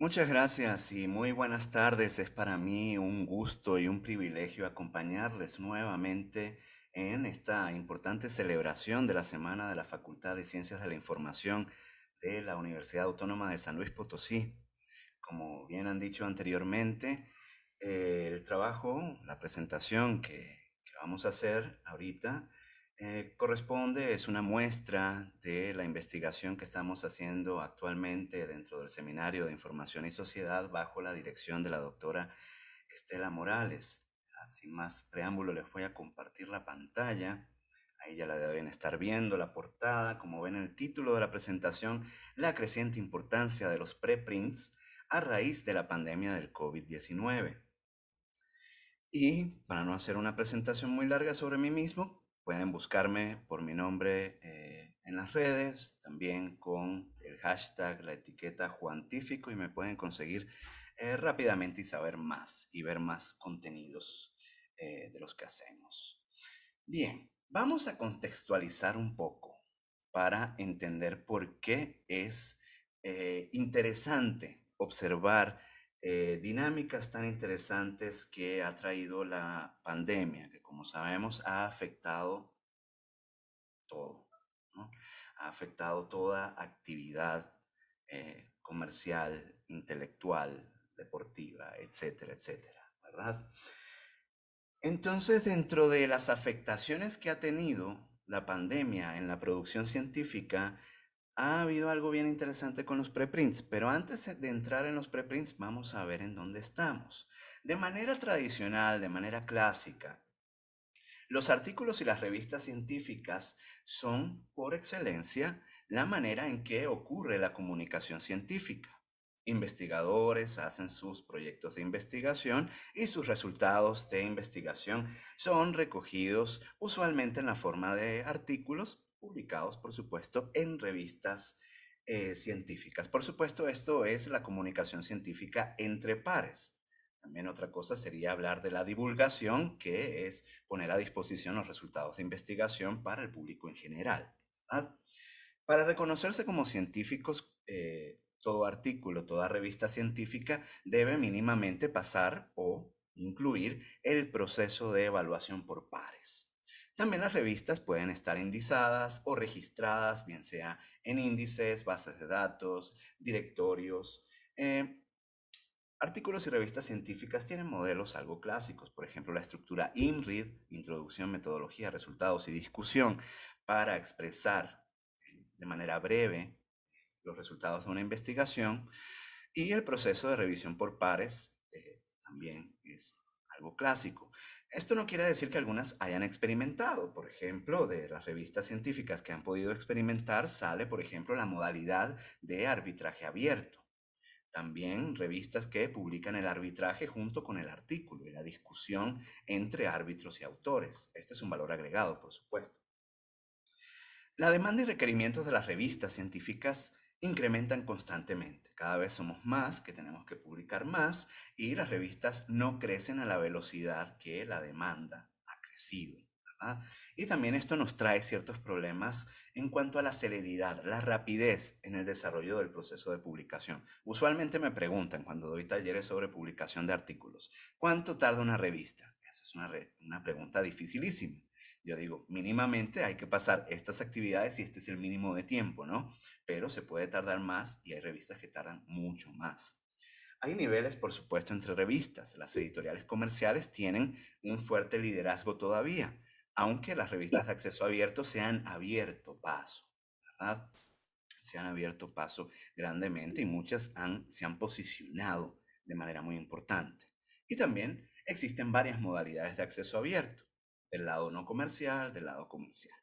Muchas gracias y muy buenas tardes. Es para mí un gusto y un privilegio acompañarles nuevamente en esta importante celebración de la Semana de la Facultad de Ciencias de la Información de la Universidad Autónoma de San Luis Potosí. Como bien han dicho anteriormente, eh, el trabajo, la presentación que, que vamos a hacer ahorita eh, corresponde, es una muestra de la investigación que estamos haciendo actualmente dentro del Seminario de Información y Sociedad bajo la dirección de la doctora Estela Morales. Sin más preámbulo, les voy a compartir la pantalla. Ahí ya la deben estar viendo, la portada, como ven el título de la presentación, la creciente importancia de los preprints a raíz de la pandemia del COVID-19. Y para no hacer una presentación muy larga sobre mí mismo, Pueden buscarme por mi nombre eh, en las redes, también con el hashtag, la etiqueta Juantífico y me pueden conseguir eh, rápidamente y saber más y ver más contenidos eh, de los que hacemos. Bien, vamos a contextualizar un poco para entender por qué es interesante observar eh, dinámicas tan interesantes que ha traído la pandemia, que como sabemos ha afectado todo, ha afectado toda actividad eh, comercial, intelectual, deportiva, etcétera, etcétera, ¿verdad? Entonces, dentro de las afectaciones que ha tenido la pandemia en la producción científica, ha habido algo bien interesante con los preprints, pero antes de entrar en los preprints vamos a ver en dónde estamos. De manera tradicional, de manera clásica, los artículos y las revistas científicas son, por excelencia, la manera en que ocurre la comunicación científica. Investigadores hacen sus proyectos de investigación y sus resultados de investigación son recogidos usualmente en la forma de artículos publicados, por supuesto, en revistas eh, científicas. Por supuesto, esto es la comunicación científica entre pares. También otra cosa sería hablar de la divulgación, que es poner a disposición los resultados de investigación para el público en general. Para reconocerse como científicos, eh, todo artículo, toda revista científica debe mínimamente pasar o incluir el proceso de evaluación por pares. También las revistas pueden estar indizadas o registradas, bien sea en índices, bases de datos, directorios. Eh, artículos y revistas científicas tienen modelos algo clásicos, por ejemplo la estructura INRID, Introducción, Metodología, Resultados y Discusión, para expresar eh, de manera breve los resultados de una investigación. Y el proceso de revisión por pares eh, también es algo clásico. Esto no quiere decir que algunas hayan experimentado. Por ejemplo, de las revistas científicas que han podido experimentar sale, por ejemplo, la modalidad de arbitraje abierto. También revistas que publican el arbitraje junto con el artículo y la discusión entre árbitros y autores. Este es un valor agregado, por supuesto. La demanda y requerimientos de las revistas científicas incrementan constantemente. Cada vez somos más, que tenemos que publicar más y las revistas no crecen a la velocidad que la demanda ha crecido. Y también esto nos trae ciertos problemas en cuanto a la celeridad, la rapidez en el desarrollo del proceso de publicación. Usualmente me preguntan cuando doy talleres sobre publicación de artículos, ¿cuánto tarda una revista? Esa es una pregunta dificilísima. Yo digo, mínimamente hay que pasar estas actividades y este es el mínimo de tiempo, ¿no? Pero se puede tardar más y hay revistas que tardan mucho más. Hay niveles, por supuesto, entre revistas. Las editoriales comerciales tienen un fuerte liderazgo todavía, aunque las revistas de acceso abierto se han abierto paso, ¿verdad? Se han abierto paso grandemente y muchas se han posicionado de manera muy importante. Y también existen varias modalidades de acceso abierto del lado no comercial, del lado comercial.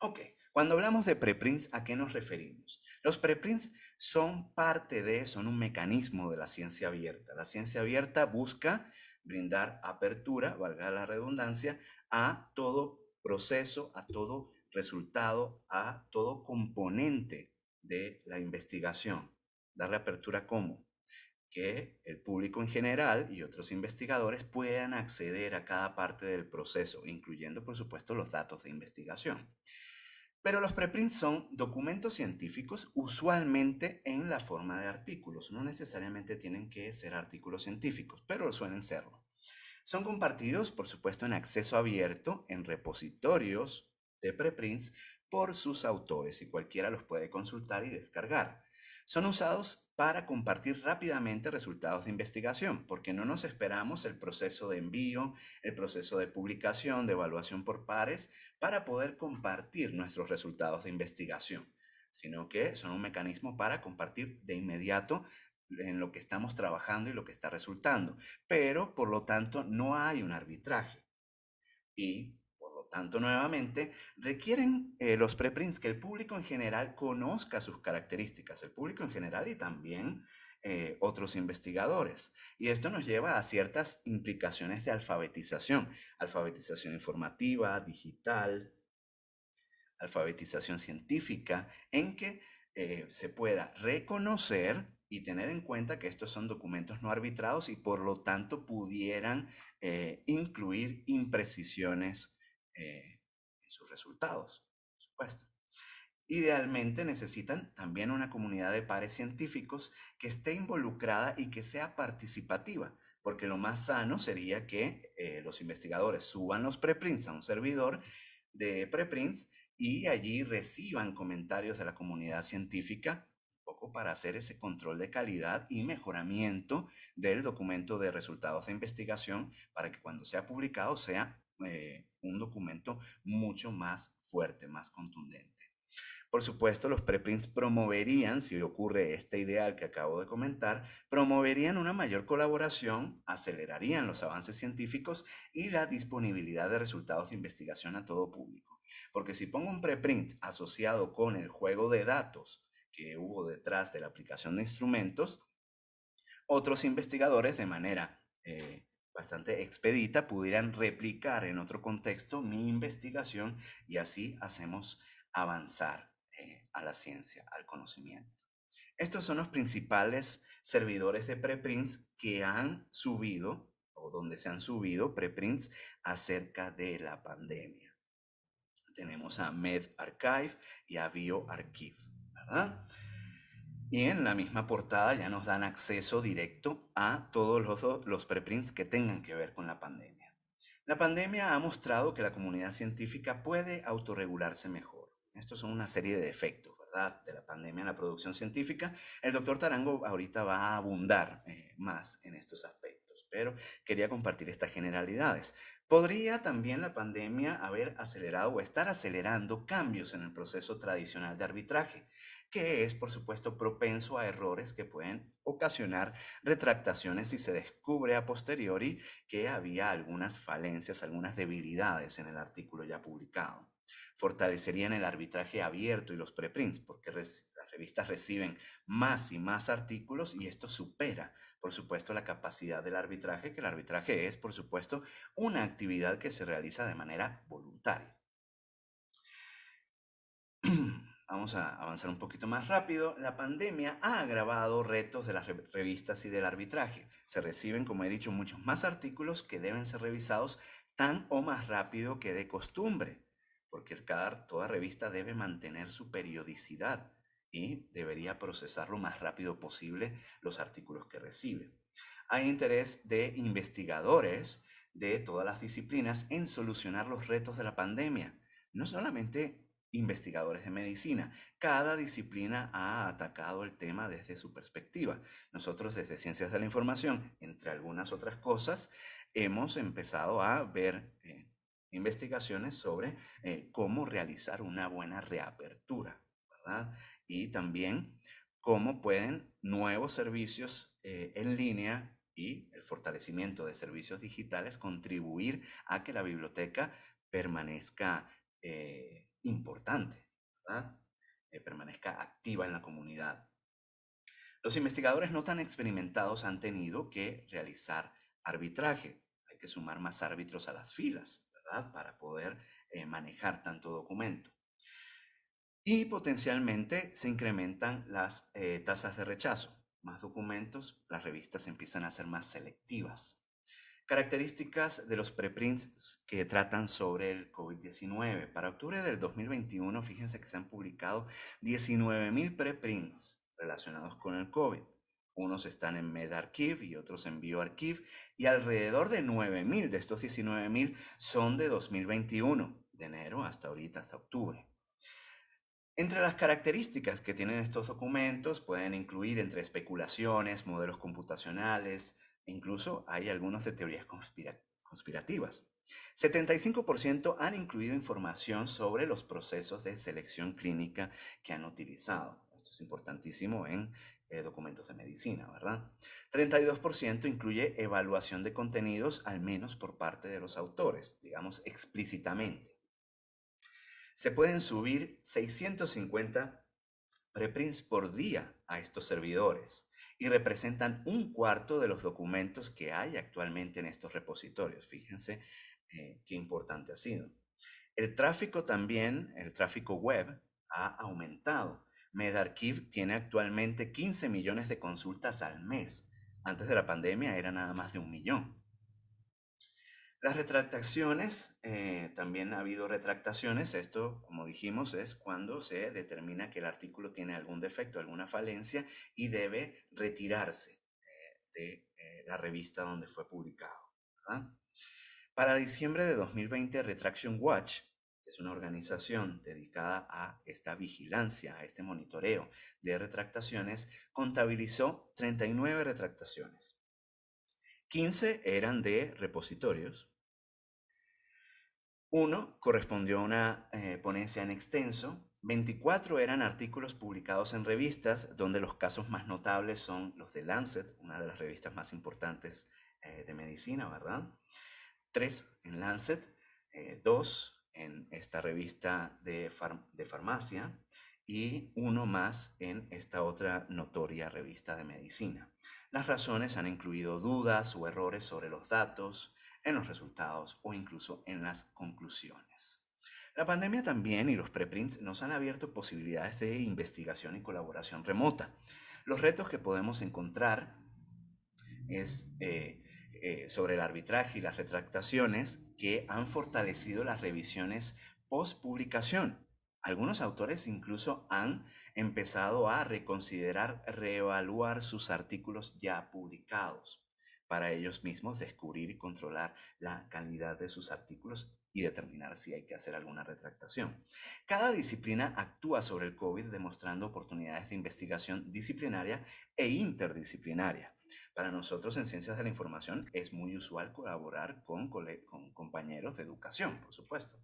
Ok, cuando hablamos de preprints, ¿a qué nos referimos? Los preprints son parte de, son un mecanismo de la ciencia abierta. La ciencia abierta busca brindar apertura, valga la redundancia, a todo proceso, a todo resultado, a todo componente de la investigación. Darle apertura como que el público en general y otros investigadores puedan acceder a cada parte del proceso, incluyendo por supuesto los datos de investigación. Pero los preprints son documentos científicos usualmente en la forma de artículos, no necesariamente tienen que ser artículos científicos, pero suelen serlo. Son compartidos, por supuesto, en acceso abierto, en repositorios de preprints por sus autores y cualquiera los puede consultar y descargar. Son usados para compartir rápidamente resultados de investigación, porque no nos esperamos el proceso de envío, el proceso de publicación, de evaluación por pares, para poder compartir nuestros resultados de investigación, sino que son un mecanismo para compartir de inmediato en lo que estamos trabajando y lo que está resultando. Pero, por lo tanto, no hay un arbitraje. Y tanto, nuevamente, requieren eh, los preprints que el público en general conozca sus características, el público en general y también eh, otros investigadores. Y esto nos lleva a ciertas implicaciones de alfabetización, alfabetización informativa, digital, alfabetización científica, en que eh, se pueda reconocer y tener en cuenta que estos son documentos no arbitrados y por lo tanto pudieran incluir imprecisiones eh, en sus resultados, por supuesto. Idealmente necesitan también una comunidad de pares científicos que esté involucrada y que sea participativa, porque lo más sano sería que eh, los investigadores suban los preprints a un servidor de preprints y allí reciban comentarios de la comunidad científica un poco para hacer ese control de calidad y mejoramiento del documento de resultados de investigación para que cuando sea publicado sea eh, un documento mucho más fuerte, más contundente. Por supuesto, los preprints promoverían, si ocurre este ideal que acabo de comentar, promoverían una mayor colaboración, acelerarían los avances científicos y la disponibilidad de resultados de investigación a todo público. Porque si pongo un preprint asociado con el juego de datos que hubo detrás de la aplicación de instrumentos, otros investigadores de manera eh, bastante expedita, pudieran replicar en otro contexto mi investigación y así hacemos avanzar eh, a la ciencia, al conocimiento. Estos son los principales servidores de preprints que han subido o donde se han subido preprints acerca de la pandemia. Tenemos a MedArchive y a BioArchive, ¿verdad? Y en la misma portada ya nos dan acceso directo a todos los, preprints que tengan que ver con la pandemia. La pandemia ha mostrado que la comunidad científica puede autorregularse mejor. Estos son una serie de efectos, ¿verdad? De la pandemia en la producción científica. El doctor Tarango ahorita va a abundar eh, más en estos aspectos, pero quería compartir estas generalidades. ¿Podría también la pandemia haber acelerado o estar acelerando cambios en el proceso tradicional de arbitraje? que es, por supuesto, propenso a errores que pueden ocasionar retractaciones si se descubre a posteriori que había algunas falencias, algunas debilidades en el artículo ya publicado. Fortalecerían el arbitraje abierto y los preprints, porque las revistas reciben más y más artículos y esto supera por supuesto, la capacidad del arbitraje, que el arbitraje es, por supuesto, una actividad que se realiza de manera voluntaria. Vamos a avanzar un poquito más rápido. La pandemia ha agravado retos de las revistas y del arbitraje. Se reciben, como he dicho, muchos más artículos que deben ser revisados tan o más rápido que de costumbre, porque cada, toda revista debe mantener su periodicidad y debería procesar lo más rápido posible los artículos que recibe. Hay interés de investigadores de todas las disciplinas en solucionar los retos de la pandemia, no solamente investigadores de medicina. Cada disciplina ha atacado el tema desde su perspectiva. Nosotros desde Ciencias de la Información, entre algunas otras cosas, hemos empezado a ver eh, investigaciones sobre eh, cómo realizar una buena reapertura, ¿verdad? Y también cómo pueden nuevos servicios eh, en línea y el fortalecimiento de servicios digitales contribuir a que la biblioteca permanezca importante, ¿verdad? permanezca activa en la comunidad. Los investigadores no tan experimentados han tenido que realizar arbitraje. Hay que sumar más árbitros a las filas, ¿verdad? Para poder eh, manejar tanto documento. Y potencialmente se incrementan las eh, tasas de rechazo. Más documentos, las revistas empiezan a ser más selectivas. Características de los preprints que tratan sobre el COVID-19. Para octubre del 2021, fíjense que se han publicado 19.000 preprints relacionados con el COVID. Unos están en MedArchive y otros en BioArchive, y alrededor de 9.000 de estos 19.000 son de 2021, de enero hasta ahorita, hasta octubre. Entre las características que tienen estos documentos pueden incluir entre especulaciones, modelos computacionales, Incluso hay algunas de teorías conspirativas. 75% han incluido información sobre los procesos de selección clínica que han utilizado. Esto es importantísimo en eh, documentos de medicina, ¿verdad? 32% incluye evaluación de contenidos, al menos por parte de los autores, digamos explícitamente. Se pueden subir 650 preprints por día a estos servidores y representan un cuarto de los documentos que hay actualmente en estos repositorios. Fíjense eh, qué importante ha sido. El tráfico también, el tráfico web, ha aumentado. MedArchive tiene actualmente 15 millones de consultas al mes. Antes de la pandemia era nada más de un millón. Las retractaciones, eh, también ha habido retractaciones. Esto, como dijimos, es cuando se determina que el artículo tiene algún defecto, alguna falencia y debe retirarse eh, de eh, la revista donde fue publicado. Para diciembre de 2020, Retraction Watch, que es una organización dedicada a esta vigilancia, a este monitoreo de retractaciones, contabilizó 39 retractaciones. 15 eran de repositorios. Uno correspondió a una eh, ponencia en extenso. 24 eran artículos publicados en revistas, donde los casos más notables son los de Lancet, una de las revistas más importantes eh, de medicina, ¿verdad? Tres en Lancet, eh, dos en esta revista de, de farmacia y uno más en esta otra notoria revista de medicina. Las razones han incluido dudas o errores sobre los datos, en los resultados o incluso en las conclusiones. La pandemia también y los preprints nos han abierto posibilidades de investigación y colaboración remota. Los retos que podemos encontrar es eh, eh, sobre el arbitraje y las retractaciones que han fortalecido las revisiones post publicación. Algunos autores incluso han empezado a reconsiderar, reevaluar sus artículos ya publicados para ellos mismos descubrir y controlar la calidad de sus artículos y determinar si hay que hacer alguna retractación. Cada disciplina actúa sobre el COVID demostrando oportunidades de investigación disciplinaria e interdisciplinaria. Para nosotros en Ciencias de la Información es muy usual colaborar con, con compañeros de educación, por supuesto.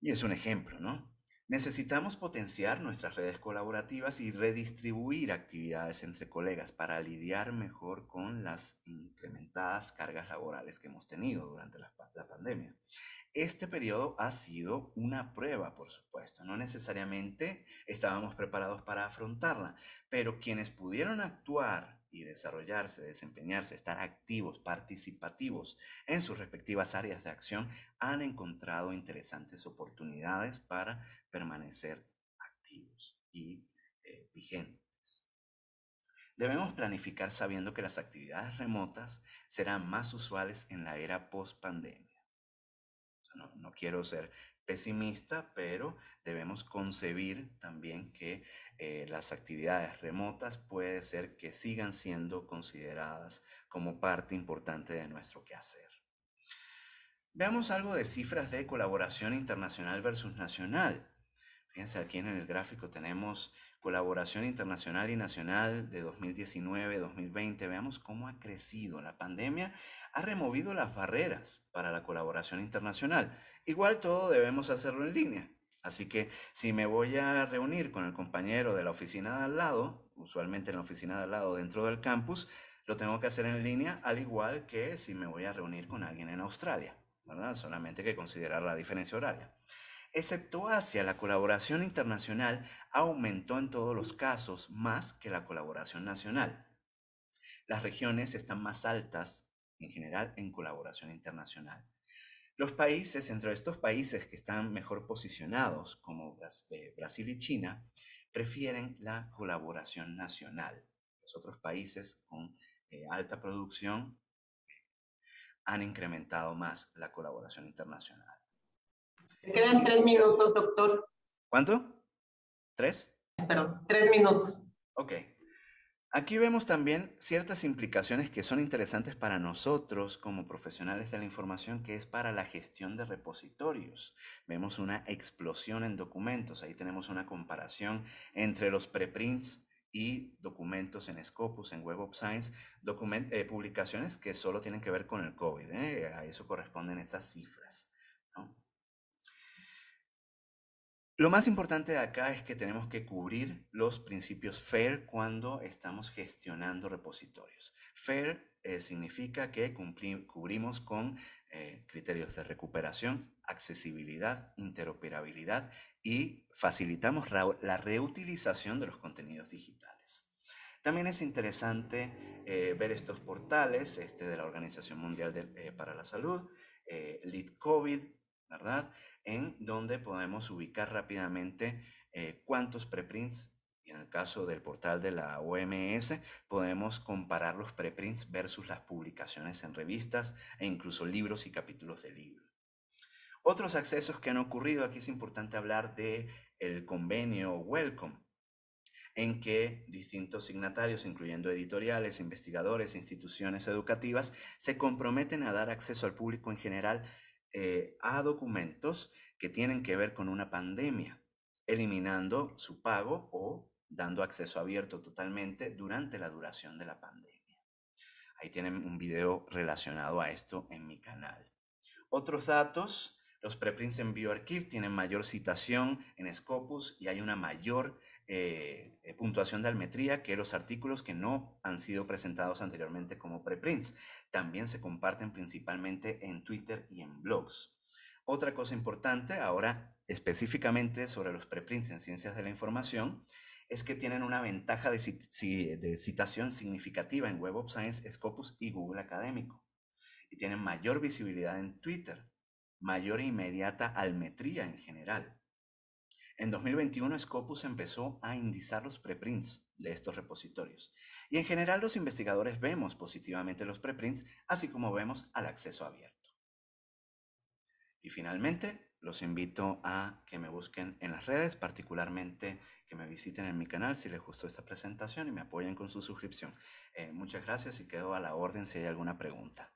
Y es un ejemplo, ¿no? Necesitamos potenciar nuestras redes colaborativas y redistribuir actividades entre colegas para lidiar mejor con las incrementadas cargas laborales que hemos tenido durante la, pandemia. Este periodo ha sido una prueba, por supuesto. No necesariamente estábamos preparados para afrontarla, pero quienes pudieron actuar y desarrollarse, desempeñarse, estar activos, participativos en sus respectivas áreas de acción, han encontrado interesantes oportunidades para permanecer activos y eh, vigentes. Debemos planificar sabiendo que las actividades remotas serán más usuales en la era post-pandemia. no quiero ser pesimista, pero debemos concebir también que eh, las actividades remotas puede ser que sigan siendo consideradas como parte importante de nuestro quehacer. Veamos algo de cifras de colaboración internacional versus nacional. Fíjense aquí en el gráfico tenemos colaboración internacional y nacional de 2019-2020. Veamos cómo ha crecido. La pandemia ha removido las barreras para la colaboración internacional. Igual todo debemos hacerlo en línea. Así que si me voy a reunir con el compañero de la oficina de al lado, usualmente en la oficina de al lado dentro del campus, lo tengo que hacer en línea, al igual que si me voy a reunir con alguien en Australia, ¿verdad? Solamente hay que considerar la diferencia horaria. Excepto Asia, la colaboración internacional aumentó en todos los casos más que la colaboración nacional. Las regiones están más altas en general en colaboración internacional. Los países, entre estos países que están mejor posicionados, como eh, Brasil y China, prefieren la colaboración nacional. Los otros países con eh, alta producción han incrementado más la colaboración internacional. Me quedan tres minutos, doctor. ¿Cuánto? ¿Tres? Perdón, tres minutos. Ok. Aquí vemos también ciertas implicaciones que son interesantes para nosotros como profesionales de la información, que es para la gestión de repositorios. Vemos una explosión en documentos, ahí tenemos una comparación entre los preprints y documentos en Scopus, en Web of Science, eh, publicaciones que solo tienen que ver con el COVID. ¿eh? A eso corresponden esas cifras. Lo más importante de acá es que tenemos que cubrir los principios FAIR cuando estamos gestionando repositorios. FAIR eh, significa que cubrimos con eh, criterios de recuperación, accesibilidad, interoperabilidad y facilitamos la reutilización de los contenidos digitales. También es interesante eh, ver estos portales, este de la Organización Mundial de, para la Salud, LeadCovid, ¿verdad? en donde podemos ubicar rápidamente eh, cuántos preprints, y en el caso del portal de la OMS, podemos comparar los preprints versus las publicaciones en revistas e incluso libros y capítulos de libros. Otros accesos que han ocurrido, aquí es importante hablar de el convenio Welcome, en que distintos signatarios, incluyendo editoriales, investigadores, instituciones educativas, se comprometen a dar acceso al público en general eh, a documentos que tienen que ver con una pandemia, eliminando su pago o dando acceso abierto totalmente durante la duración de la pandemia. Ahí tienen un video relacionado a esto en mi canal. Otros datos, los preprints en BioArchive tienen mayor citación en Scopus y hay una mayor eh, eh, puntuación de almetría que los artículos que no han sido presentados anteriormente como preprints. También se comparten principalmente en Twitter y en blogs. Otra cosa importante, ahora específicamente sobre los preprints en ciencias de la información, es que tienen una ventaja de citación significativa en Web of Science, Scopus y Google Académico. Y tienen mayor visibilidad en Twitter, mayor e inmediata almetría en general en 2021, Scopus empezó a indizar los preprints de estos repositorios. Y en general los investigadores vemos positivamente los preprints, así como vemos al acceso abierto. Y finalmente, los invito a que me busquen en las redes, particularmente que me visiten en mi canal si les gustó esta presentación y me apoyen con su suscripción. Eh, muchas gracias y quedo a la orden si hay alguna pregunta.